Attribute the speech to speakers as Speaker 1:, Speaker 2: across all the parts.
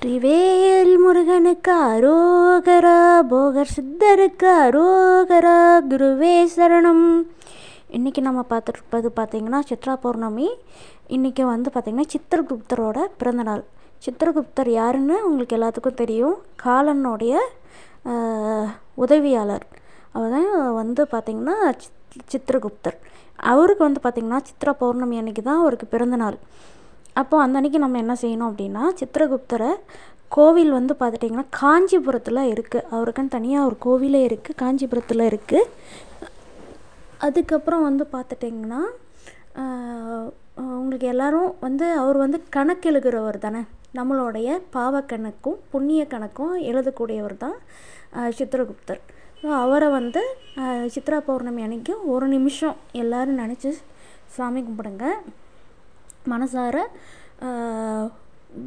Speaker 1: ஸ்ரீவேல் முருகனுக்கு அரோகரா போகர் சித்தருக்கு அரோகரா குருவே சரணம் இன்றைக்கி நம்ம பார்த்துட்ருப்பது பார்த்திங்கன்னா சித்ரா பௌர்ணமி இன்றைக்கி வந்து பார்த்திங்கன்னா சித்திரகுப்தரோட பிறந்தநாள் சித்திரகுப்தர் யாருன்னு உங்களுக்கு எல்லாத்துக்கும் தெரியும் காலனுடைய உதவியாளர் அவர் வந்து பார்த்திங்கன்னா சித்திரகுப்தர் அவருக்கு வந்து பார்த்திங்கன்னா சித்ரா பௌர்ணமி அன்னைக்கு தான் அவருக்கு பிறந்தநாள் அப்போது அந்த அன்றைக்கி நம்ம என்ன செய்யணும் அப்படின்னா சித்திரகுப்தரை கோவில் வந்து பார்த்துட்டிங்கன்னா காஞ்சிபுரத்தில் இருக்குது அவருக்குன்னு தனியாக ஒரு கோவிலே இருக்குது காஞ்சிபுரத்தில் இருக்குது அதுக்கப்புறம் வந்து பார்த்துட்டிங்கன்னா உங்களுக்கு எல்லோரும் வந்து அவர் வந்து கணக்கு எழுகிறவர் தானே நம்மளுடைய பாவ கணக்கும் புண்ணிய கணக்கும் எழுதக்கூடியவர் தான் சித்திரகுப்தர் ஸோ அவரை வந்து சித்ரா பௌர்ணமி அன்னைக்கு ஒரு நிமிஷம் எல்லோரும் நினச்சி சாமி கும்பிடுங்க மனசார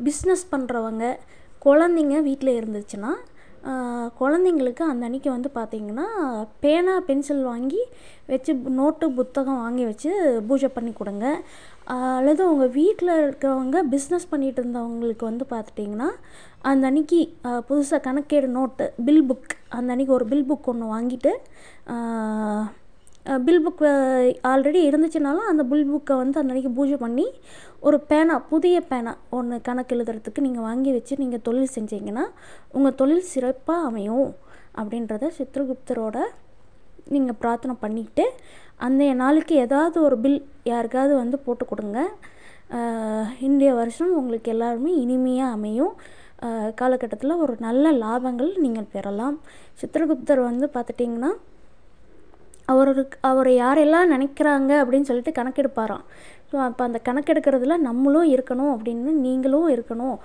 Speaker 1: பிஸ்னஸ் பண்ணுறவங்க குழந்தைங்க வீட்டில் இருந்துச்சுன்னா குழந்தைங்களுக்கு அந்த அன்றைக்கி வந்து பார்த்திங்கன்னா பேனா பென்சில் வாங்கி வச்சு நோட்டு புத்தகம் வாங்கி வச்சு பூஜை பண்ணி கொடுங்க அல்லது உங்கள் வீட்டில் இருக்கிறவங்க பிஸ்னஸ் பண்ணிகிட்டு இருந்தவங்களுக்கு வந்து பார்த்துட்டிங்கன்னா அந்த அன்றைக்கி புதுசாக கணக்கேடு நோட்டு பில் புக் அந்த அன்னைக்கு ஒரு பில் புக் ஒன்று வாங்கிட்டு பில் புக் ஆல்ரெடி இருந்துச்சுனாலும் அந்த பில் புக்கை வந்து அன்றைக்கி பூஜை பண்ணி ஒரு பேனா புதிய பேனா ஒன்று கணக்கு எழுதுறதுக்கு நீங்கள் வாங்கி வச்சு நீங்கள் தொழில் செஞ்சீங்கன்னா உங்கள் தொழில் சிறப்பாக அமையும் அப்படின்றத சித்ரகுப்தரோட நீங்கள் பிரார்த்தனை பண்ணிக்கிட்டு அந்த நாளுக்கு ஏதாவது ஒரு பில் யாருக்காவது வந்து போட்டு கொடுங்க இன்றைய வருஷம் உங்களுக்கு எல்லாருமே இனிமையாக அமையும் காலகட்டத்தில் ஒரு நல்ல லாபங்கள் நீங்கள் பெறலாம் சித்திரகுப்தர் வந்து பார்த்துட்டிங்கன்னா அவருக்கு அவரை யாரெல்லாம் நினைக்கிறாங்க அப்படின்னு சொல்லிட்டு கணக்கெடுப்பாராம் ஸோ அப்போ அந்த கணக்கெடுக்கிறதுல நம்மளும் இருக்கணும் அப்படின்னு நீங்களும் இருக்கணும்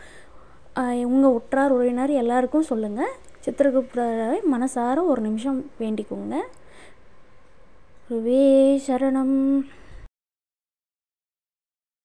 Speaker 1: உங்கள் உற்றார் உறவினர் எல்லாருக்கும் சொல்லுங்கள் சித்திரகுப்தரை மனசார ஒரு நிமிஷம் வேண்டிக்கோங்க குருவே சரணம்